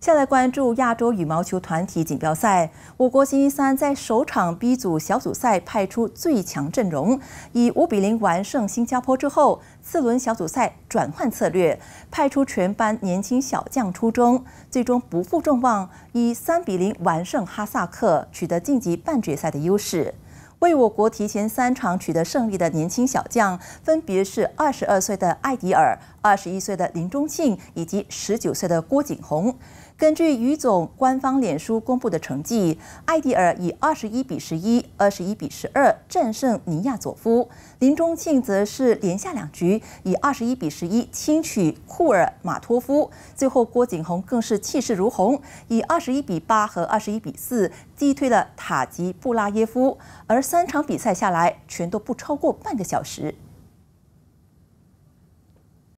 下来关注亚洲羽毛球团体锦标赛。我国星期三在首场 B 组小组赛派出最强阵容，以五比零完胜新加坡之后，次轮小组赛转换策略，派出全班年轻小将出征，最终不负众望，以三比零完胜哈萨克，取得晋级半决赛的优势。为我国提前三场取得胜利的年轻小将，分别是二十二岁的艾迪尔。二十一岁的林中庆以及十九岁的郭景红。根据于总官方脸书公布的成绩，艾迪尔以二十一比十一、二十一比十二战胜尼亚佐夫，林中庆则是连下两局，以二十一比十一轻取库尔马托夫，最后郭景红更是气势如虹，以二十一比八和二十一比四击退了塔吉布拉耶夫，而三场比赛下来，全都不超过半个小时。